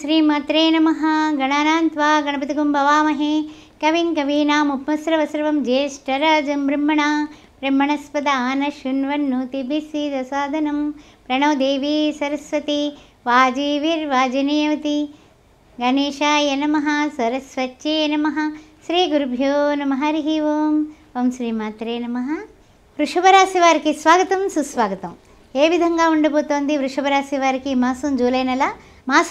శ్రీమాత్రే నమ గణానాన్వా గణపతి భవామహే కవిం సర్వం జ్యేష్ఠరాజం బ్రహ్మణ బ్రహ్మణస్పదాన శృణ్వన్నోతిభిసీదసాదనం ప్రణో దేవీ సరస్వతి వాజీవిర్వాజినీయవతి గణేశాయ నమ సరస్వత్యే నమ శ్రీ గురుభ్యో నమ హరి ఓం ఓం శ్రీమాత్రే నమ వృషభరాశి వారికి స్వాగతం సుస్వాగతం ఏ విధంగా ఉండబోతోంది వృషభరాశి వారికి మాసం జూలై నెల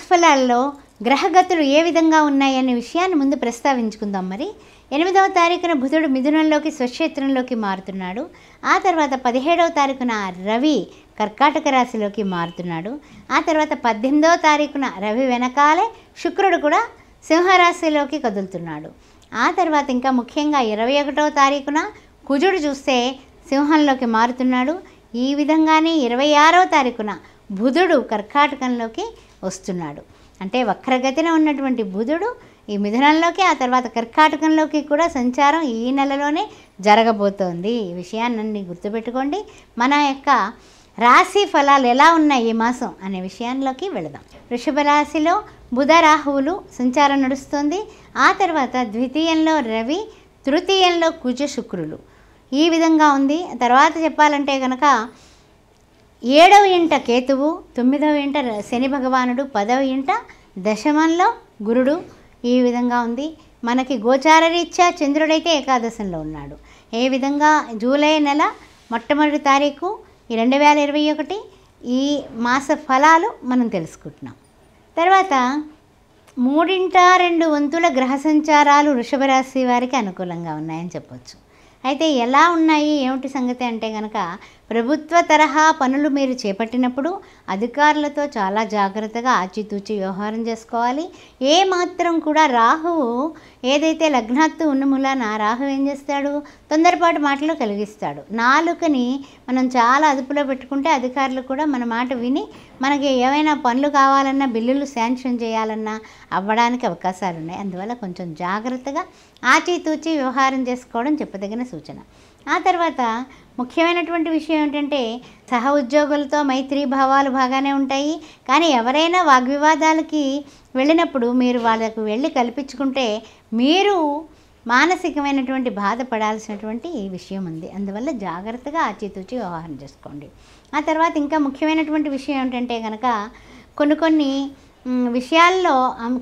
ఫలాల్లో గ్రహగతులు ఏ విధంగా ఉన్నాయనే విషయాన్ని ముందు ప్రస్తావించుకుందాం మరి ఎనిమిదవ తారీఖున బుధుడు మిథునంలోకి స్వక్షేత్రంలోకి మారుతున్నాడు ఆ తర్వాత పదిహేడవ తారీఖున రవి కర్కాటక రాశిలోకి మారుతున్నాడు ఆ తర్వాత పద్దెనిమిదవ తారీఖున రవి వెనకాలే శుక్రుడు కూడా సింహరాశిలోకి కదులుతున్నాడు ఆ తర్వాత ఇంకా ముఖ్యంగా ఇరవై ఒకటవ తారీఖున కుజుడు చూస్తే సింహంలోకి మారుతున్నాడు ఈ విధంగానే ఇరవై ఆరవ తారీఖున బుధుడు కర్కాటకంలోకి వస్తున్నాడు అంటే వక్రగతిన ఉన్నటువంటి బుధుడు ఈ మిథునంలోకి ఆ తర్వాత కర్కాటకంలోకి కూడా సంచారం ఈ నెలలోనే జరగబోతోంది ఈ విషయాన్ని గుర్తుపెట్టుకోండి మన యొక్క రాశి ఫలాలు ఎలా ఉన్నాయి ఈ మాసం అనే విషయంలోకి వెళదాం వృషభ రాశిలో బుధ రాహువులు సంచారం నడుస్తుంది ఆ తర్వాత ద్వితీయంలో రవి తృతీయంలో కుజ శుక్రులు ఈ విధంగా ఉంది తర్వాత చెప్పాలంటే కనుక ఏడవ ఇంట కేతువు తొమ్మిదవ ఇంట శని భగవానుడు పదవ ఇంట దశమంలో గురుడు ఈ విధంగా ఉంది మనకి రీత్యా చంద్రుడైతే ఏకాదశంలో ఉన్నాడు ఏ విధంగా జూలై నెల మొట్టమొదటి తారీఖు ఈ రెండు వేల ఇరవై ఒకటి ఈ మాస ఫలాలు మనం తెలుసుకుంటున్నాం తర్వాత మూడింట రెండు వంతుల గ్రహ సంచారాలు వృషభ రాశి వారికి అనుకూలంగా ఉన్నాయని చెప్పవచ్చు అయితే ఎలా ఉన్నాయి ఏమిటి సంగతి అంటే కనుక ప్రభుత్వ తరహా పనులు మీరు చేపట్టినప్పుడు అధికారులతో చాలా జాగ్రత్తగా ఆచితూచి వ్యవహారం చేసుకోవాలి ఏ మాత్రం కూడా రాహువు ఏదైతే లగ్నాత్తు ఉన్న మూలాన రాహువు ఏం చేస్తాడు తొందరపాటు మాటలు కలిగిస్తాడు నాలుకని మనం చాలా అదుపులో పెట్టుకుంటే అధికారులు కూడా మన మాట విని మనకి ఏమైనా పనులు కావాలన్నా బిల్లులు శాంక్షన్ చేయాలన్నా అవ్వడానికి అవకాశాలు ఉన్నాయి అందువల్ల కొంచెం జాగ్రత్తగా ఆచితూచి వ్యవహారం చేసుకోవడం చెప్పదగిన సూచన ఆ తర్వాత ముఖ్యమైనటువంటి విషయం ఏంటంటే సహ ఉద్యోగులతో మైత్రి భావాలు బాగానే ఉంటాయి కానీ ఎవరైనా వాగ్వివాదాలకి వెళ్ళినప్పుడు మీరు వాళ్ళకు వెళ్ళి కల్పించుకుంటే మీరు మానసికమైనటువంటి బాధపడాల్సినటువంటి విషయం ఉంది అందువల్ల జాగ్రత్తగా ఆచితూచి వ్యవహారం చేసుకోండి ఆ తర్వాత ఇంకా ముఖ్యమైనటువంటి విషయం ఏంటంటే కనుక కొన్ని కొన్ని విషయాల్లో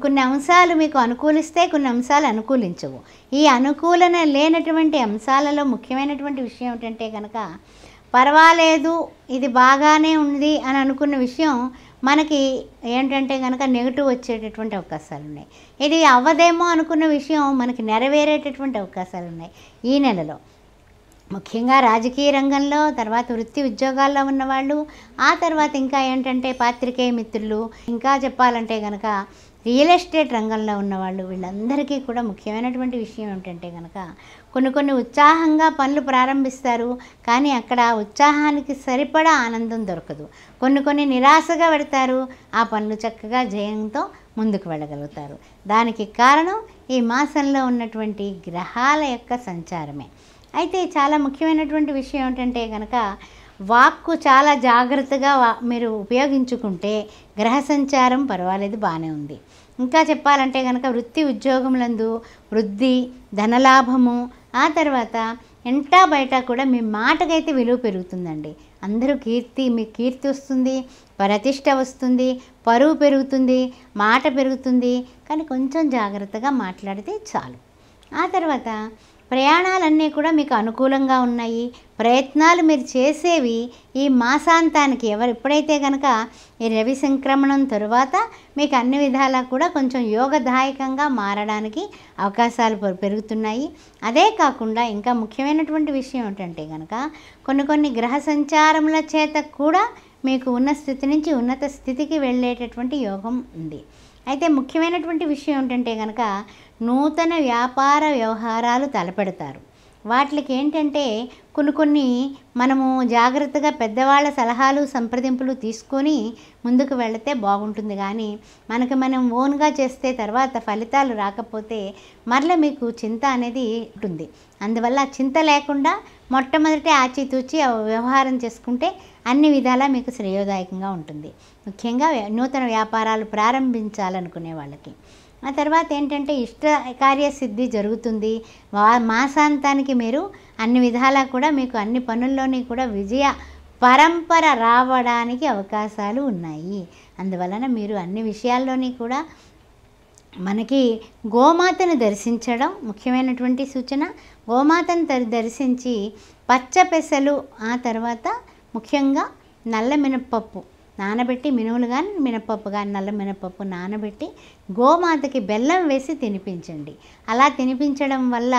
కొన్ని అంశాలు మీకు అనుకూలిస్తే కొన్ని అంశాలు అనుకూలించవు ఈ అనుకూలన లేనటువంటి అంశాలలో ముఖ్యమైనటువంటి విషయం ఏమిటంటే కనుక పర్వాలేదు ఇది బాగానే ఉంది అని అనుకున్న విషయం మనకి ఏంటంటే కనుక నెగిటివ్ వచ్చేటటువంటి అవకాశాలు ఉన్నాయి ఇది అవ్వదేమో అనుకున్న విషయం మనకి నెరవేరేటటువంటి అవకాశాలు ఉన్నాయి ఈ నెలలో ముఖ్యంగా రాజకీయ రంగంలో తర్వాత వృత్తి ఉద్యోగాల్లో ఉన్నవాళ్ళు ఆ తర్వాత ఇంకా ఏంటంటే పాత్రికేయ మిత్రులు ఇంకా చెప్పాలంటే కనుక రియల్ ఎస్టేట్ రంగంలో ఉన్నవాళ్ళు వీళ్ళందరికీ కూడా ముఖ్యమైనటువంటి విషయం ఏమిటంటే కనుక కొన్ని కొన్ని ఉత్సాహంగా పనులు ప్రారంభిస్తారు కానీ అక్కడ ఉత్సాహానికి సరిపడా ఆనందం దొరకదు కొన్ని కొన్ని నిరాశగా పెడతారు ఆ పనులు చక్కగా జయంతో ముందుకు వెళ్ళగలుగుతారు దానికి కారణం ఈ మాసంలో ఉన్నటువంటి గ్రహాల యొక్క సంచారమే అయితే చాలా ముఖ్యమైనటువంటి విషయం ఏంటంటే కనుక వాక్కు చాలా జాగ్రత్తగా మీరు ఉపయోగించుకుంటే గ్రహ సంచారం పర్వాలేదు బాగానే ఉంది ఇంకా చెప్పాలంటే కనుక వృత్తి ఉద్యోగములందు వృద్ధి ధనలాభము ఆ తర్వాత ఎంటా బయట కూడా మీ మాటకైతే విలువ పెరుగుతుందండి అందరూ కీర్తి మీ కీర్తి వస్తుంది ప్రతిష్ట వస్తుంది పరువు పెరుగుతుంది మాట పెరుగుతుంది కానీ కొంచెం జాగ్రత్తగా మాట్లాడితే చాలు ఆ తర్వాత ప్రయాణాలన్నీ కూడా మీకు అనుకూలంగా ఉన్నాయి ప్రయత్నాలు మీరు చేసేవి ఈ మాసాంతానికి ఎవరు ఎప్పుడైతే కనుక ఈ రవి సంక్రమణం తరువాత మీకు అన్ని విధాలా కూడా కొంచెం యోగదాయకంగా మారడానికి అవకాశాలు పెరుగుతున్నాయి అదే కాకుండా ఇంకా ముఖ్యమైనటువంటి విషయం ఏంటంటే కనుక కొన్ని కొన్ని గ్రహ సంచారముల చేత కూడా మీకు ఉన్న స్థితి నుంచి ఉన్నత స్థితికి వెళ్ళేటటువంటి యోగం ఉంది అయితే ముఖ్యమైనటువంటి విషయం ఏంటంటే కనుక నూతన వ్యాపార వ్యవహారాలు తలపెడతారు వాటికి ఏంటంటే కొన్ని కొన్ని మనము జాగ్రత్తగా పెద్దవాళ్ళ సలహాలు సంప్రదింపులు తీసుకొని ముందుకు వెళితే బాగుంటుంది కానీ మనకు మనం ఓన్గా చేస్తే తర్వాత ఫలితాలు రాకపోతే మరల మీకు చింత అనేది ఉంటుంది అందువల్ల చింత లేకుండా మొట్టమొదటి ఆచితూచి వ్యవహారం చేసుకుంటే అన్ని విధాలా మీకు శ్రేయోదాయకంగా ఉంటుంది ముఖ్యంగా నూతన వ్యాపారాలు ప్రారంభించాలనుకునే వాళ్ళకి ఆ తర్వాత ఏంటంటే ఇష్ట కార్యసిద్ధి జరుగుతుంది మాసాంతానికి మీరు అన్ని విధాలా కూడా మీకు అన్ని పనుల్లోని కూడా విజయ పరంపర రావడానికి అవకాశాలు ఉన్నాయి అందువలన మీరు అన్ని విషయాల్లోని కూడా మనకి గోమాతను దర్శించడం ముఖ్యమైనటువంటి సూచన గోమాతను దర్శించి పచ్చ పెసలు ఆ తర్వాత ముఖ్యంగా నల్ల మినప్పప్పు నానబెట్టి మినుములు కానీ మినపప్పు కానీ నల్ల మినపప్పు నానబెట్టి గోమాతకి బెల్లం వేసి తినిపించండి అలా తినిపించడం వల్ల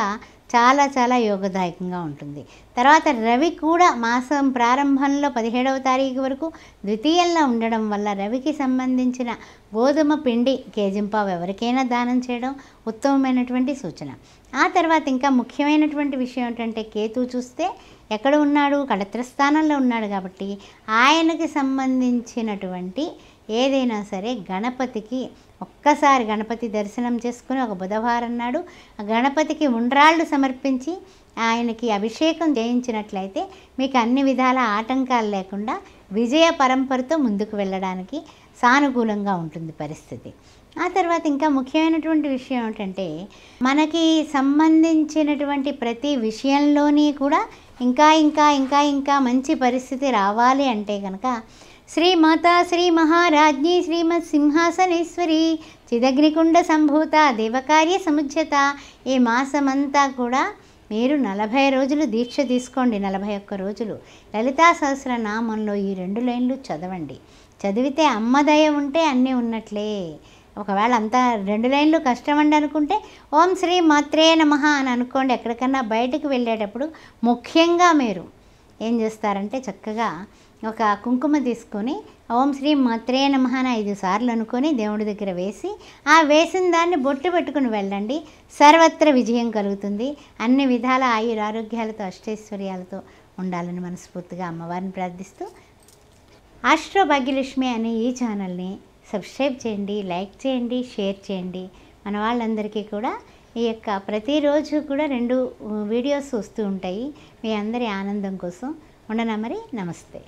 చాలా చాలా యోగదాయకంగా ఉంటుంది తర్వాత రవి కూడా మాసం ప్రారంభంలో పదిహేడవ తారీఖు వరకు ద్వితీయంలో ఉండడం వల్ల రవికి సంబంధించిన గోధుమ పిండి కేజింపావు ఎవరికైనా దానం చేయడం ఉత్తమమైనటువంటి సూచన ఆ తర్వాత ఇంకా ముఖ్యమైనటువంటి విషయం ఏంటంటే కేతు చూస్తే ఎక్కడ ఉన్నాడు కళత్రస్థానంలో స్థానంలో ఉన్నాడు కాబట్టి ఆయనకి సంబంధించినటువంటి ఏదైనా సరే గణపతికి ఒక్కసారి గణపతి దర్శనం చేసుకుని ఒక బుధవారం నాడు గణపతికి ఉండ్రాళ్ళు సమర్పించి ఆయనకి అభిషేకం చేయించినట్లయితే మీకు అన్ని విధాల ఆటంకాలు లేకుండా విజయ పరంపరతో ముందుకు వెళ్ళడానికి సానుకూలంగా ఉంటుంది పరిస్థితి ఆ తర్వాత ఇంకా ముఖ్యమైనటువంటి విషయం ఏమిటంటే మనకి సంబంధించినటువంటి ప్రతి విషయంలోని కూడా ఇంకా ఇంకా ఇంకా ఇంకా మంచి పరిస్థితి రావాలి అంటే కనుక మాతా శ్రీ మహారాజ్ఞి శ్రీమత్ సింహాసనేశ్వరి చిదగ్నికుండ సంభూత దేవకార్య సముజ్యత ఈ మాసమంతా కూడా మీరు నలభై రోజులు దీక్ష తీసుకోండి నలభై ఒక్క రోజులు లలితా సహస్ర నామంలో ఈ రెండు లైన్లు చదవండి చదివితే అమ్మదయ ఉంటే అన్నీ ఉన్నట్లే ఒకవేళ అంతా రెండు లైన్లు కష్టం అండి అనుకుంటే ఓం శ్రీ మాత్రే నమ అని అనుకోండి ఎక్కడికన్నా బయటకు వెళ్ళేటప్పుడు ముఖ్యంగా మీరు ఏం చేస్తారంటే చక్కగా ఒక కుంకుమ తీసుకొని ఓం శ్రీ మాత్రే నమ అని ఐదు సార్లు అనుకొని దేవుడి దగ్గర వేసి ఆ వేసిన దాన్ని బొట్టు పెట్టుకుని వెళ్ళండి సర్వత్ర విజయం కలుగుతుంది అన్ని విధాల ఆయుర ఆరోగ్యాలతో అష్టైశ్వర్యాలతో ఉండాలని మనస్ఫూర్తిగా అమ్మవారిని ప్రార్థిస్తూ ఆస్ట్రో భాగ్యలక్ష్మి అనే ఈ ఛానల్ని సబ్స్క్రైబ్ చేయండి లైక్ చేయండి షేర్ చేయండి మన వాళ్ళందరికీ కూడా ఈ యొక్క ప్రతిరోజు కూడా రెండు వీడియోస్ వస్తూ ఉంటాయి మీ అందరి ఆనందం కోసం ఉండనా మరి నమస్తే